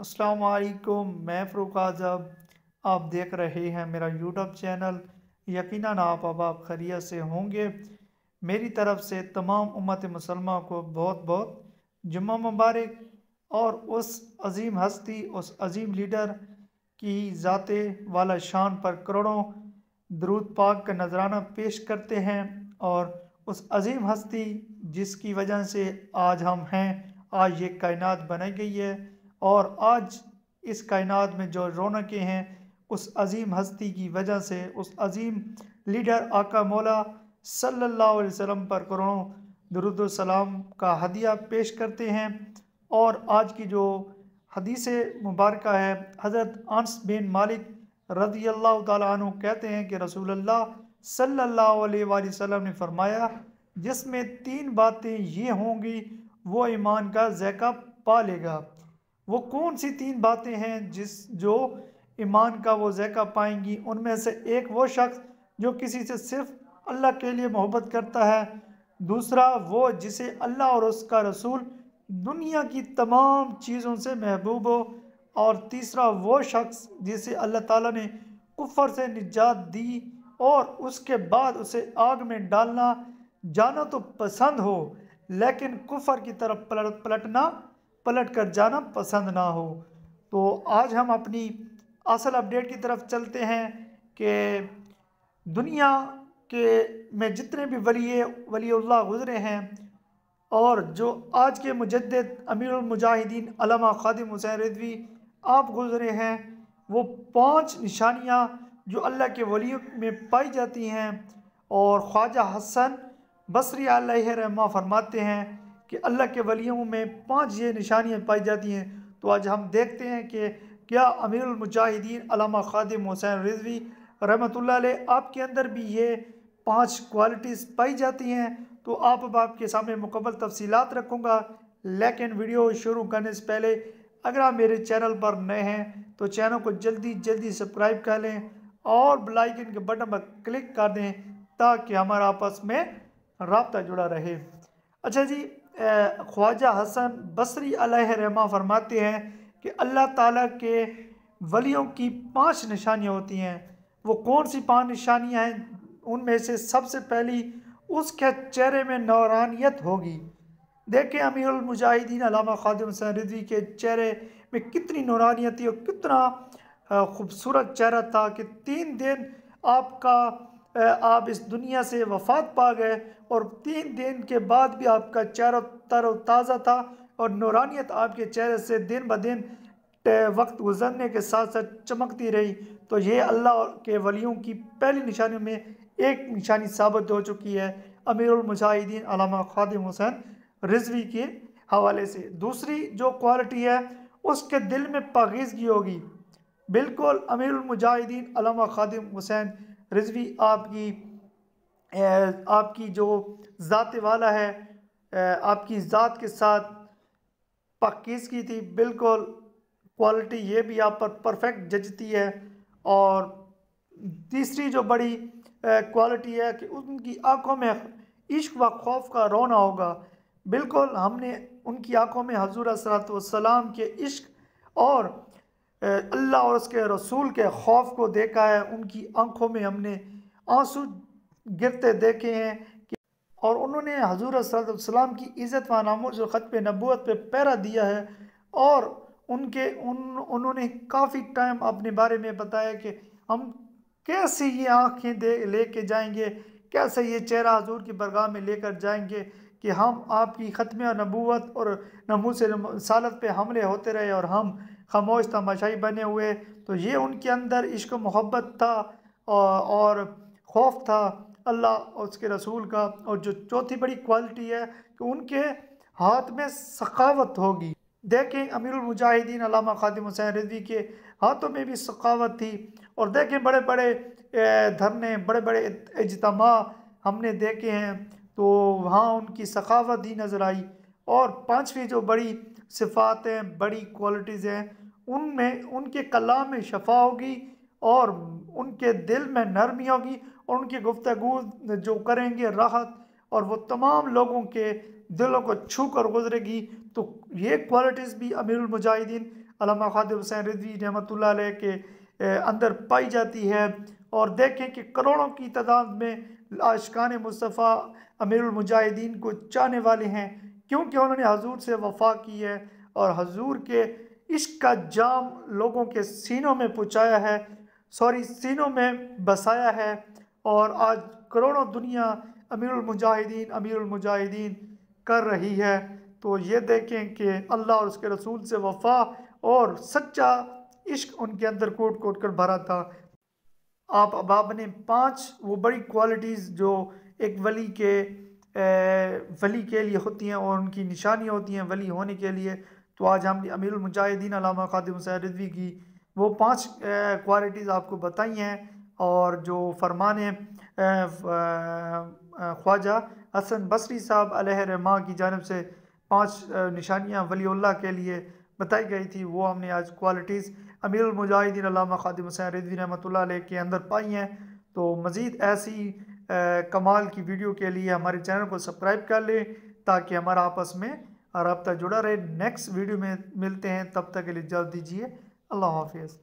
असलकुम मैं फ़रूक आज़ब आप देख रहे हैं मेरा यूट्यूब चैनल यकीन आप अब आप खरिया से होंगे मेरी तरफ़ से तमाम उम्मत मुसलमा को बहुत बहुत जुम्मा मुबारक और उस अजीम हस्ती उस अजीम लीडर की ज़ात वाला शान पर करोड़ों दरूद पाक का नजराना पेश करते हैं और उस अजीम हस्ती जिसकी वजह से आज हम हैं आज ये कायनात बनाई गई है और आज इस कायनात में जो रौनकें हैं उस अजीम हस्ती की वजह से उस अजीम लीडर आका मौला सल्लल्लाहु अलैहि वसल्लम पर करोड़ों दरुद्सलाम का हदिया पेश करते हैं और आज की जो हदीस मुबारक है हज़रत अनस बिन मालिक रदी अल्लाह तु कहते हैं कि रसूल सल्लल्लाहु अलैहि वसल्लम ने फरमाया जिसमें तीन बातें ये होंगी वो ईमान का जैका पा लेगा वो कौन सी तीन बातें हैं जिस जो ईमान का वो जैका पाएंगी उनमें से एक वो शख्स जो किसी से सिर्फ अल्लाह के लिए मोहब्बत करता है दूसरा वो जिसे अल्लाह और उसका रसूल दुनिया की तमाम चीज़ों से महबूब हो और तीसरा वो शख्स जिसे अल्लाह ताला ने कुफर से निजात दी और उसके बाद उसे आग में डालना जाना तो पसंद हो लेकिन कुफर की तरफ पलट पलटना पलट कर जाना पसंद ना हो तो आज हम अपनी असल अपडेट की तरफ चलते हैं कि दुनिया के में जितने भी वली वलील्ला गुज़रे हैं और जो आज के मुजद अमीरमुजाहिदीन अलमा खादिम हुसैन रिदवी आप गुज़रे हैं वो पांच निशानियां जो अल्लाह के वली में पाई जाती हैं और ख्वाजा हसन बसरी रहमा फरमाते हैं कि अल्लाह के वलियों में पांच ये निशानियाँ पाई जाती हैं तो आज हम देखते हैं कि क्या अमीरमुजाहिदीन अलामा खादिम हुसैन रिजवी रहमत आपके अंदर भी ये पांच क्वालिटीज़ पाई जाती हैं तो आप अब आपके सामने मुकम्मल तफसीत रखूँगा लेकिन वीडियो शुरू करने से पहले अगर आप मेरे चैनल पर नए हैं तो चैनल को जल्दी जल्दी सब्सक्राइब कर लें और ब्लाइकन के बटन पर क्लिक कर दें ताकि हमारा आपस में रबता जुड़ा रहे अच्छा जी ख्वाजा हसन बसरी रहमा फरमाते हैं कि अल्लाह ताला के वलियों की पांच निशानियां होती हैं वो कौन सी पांच निशानियां हैं उनमें से सबसे पहली उसके चेहरे में नौरानियत होगी देखें मुजाहिदीन अलामा खादिम हुसैन रिजवी के चेहरे में कितनी नौरानियत थी और कितना खूबसूरत चेहरा था कि तीन दिन आपका आप इस दुनिया से वफात पा गए और तीन दिन के बाद भी आपका चेहरा तर ताज़ा था और नौरानियत आपके चेहरे से दिन ब दिन वक्त गुजरने के साथ साथ चमकती रही तो ये अल्लाह के वलियों की पहली निशानियों में एक निशानी साबित हो चुकी है अमीरमुजाहिदीन अलामा खादिम हुसैन रिजवी के हवाले से दूसरी जो क्वालिटी है उसके दिल में पागीजगी होगी बिल्कुल अमीरमुजाहिदीन अलामा खादिम हुसैन रिजवी आपकी आपकी जो ज़ात वाला है आपकी ज़ात के साथ पक्कीस की थी बिल्कुल क्वालिटी ये भी आप पर परफेक्ट जजती है और तीसरी जो बड़ी क्वालिटी है कि उनकी आंखों में इश्क व खौफ का रोना होगा बिल्कुल हमने उनकी आंखों में हजूर सलाम के इश्क और अल्लाह और उसके रसूल के खौफ को देखा है उनकी आंखों में हमने आंसू गिरते देखे हैं कि और उन्होंने हजूर असलम की इज़्ज़त व नामोज ख़त नबूत पर पैरा दिया है और उनके उन उन्होंने काफ़ी टाइम अपने बारे में बताया कि हम कैसे ये आँखें दे ले कर जाएंगे कैसे ये चेहरा हजूर की बरगाह में लेकर जाएंगे कि हम आपकी ख़त्म और नबूत और नमू से सालत पे हमले होते रहे और हम खामोश तमाशाई बने हुए तो ये उनके अंदर इश्क मोहब्बत था और खौफ था अल्लाह और उसके रसूल का और जो चौथी बड़ी क्वालिटी है कि उनके हाथ में सखावत होगी देखें अमीर मुजाहिदीन अलामा खादिम हुसैन रिजवी के हाथों में भी सखावत थी और देखें बड़े बड़े धरने बड़े बड़े इजतम हमने देखे हैं तो वहाँ उनकी सखावत ही नज़र आई और पाँचवीं जो बड़ी सिफात हैं बड़ी क्वालिटीज़ हैं उनमें उनके कलाम में शफा होगी और उनके दिल में नरमी होगी और उनकी गुफ्तगु जो करेंगे राहत और वो तमाम लोगों के दिलों को छू कर गुजरेगी तो ये क्वालिटीज़ भी मुजाहिदीन अलामा खादिर हुसैन रिजवी रहमत के अंदर पाई जाती है और देखें कि करोड़ों की तादाद में आशकान मुस्तफ़ा मुजाहिदीन को चाहने वाले हैं क्योंकि उन्होंने हजूर से वफा की है और हजूर के इश्क का जाम लोगों के सीनों में पहुँचाया है सॉरी सीनों में बसाया है और आज करोड़ों दुनिया अमीरमुजाहिदीन मुजाहिदीन कर रही है तो ये देखें कि अल्लाह और उसके रसूल से वफा और सच्चा इश्क उनके अंदर कोट कोट कर भरा था आप अब आपने पांच वो बड़ी क्वालिटीज़ जो एक वली के वली के लिए होती हैं और उनकी निशानियाँ होती हैं वली होने के लिए तो आज हमने अमीरमुजाहिदीन अलामा खादिम हुसैन की वो पांच क्वालिटीज़ आपको बताई हैं और जो फरमान ख्वाजा हसन बसरी साहब अलहरमा की जानब से पांच निशानियां वलील्ला के लिए बताई गई थी वो हमने आज क्वालिटीज़ अमीर मुजाहिदीन अलामा खादिम हुसैन रिदवी रहमत के अंदर पाई हैं तो मज़ीद ऐसी आ, कमाल की वीडियो के लिए हमारे चैनल को सब्सक्राइब कर लें ताकि हमारा आपस में रबता जुड़ा रहे नेक्स्ट वीडियो में मिलते हैं तब तक के लिए जल्द दीजिए अल्लाह हाफिज़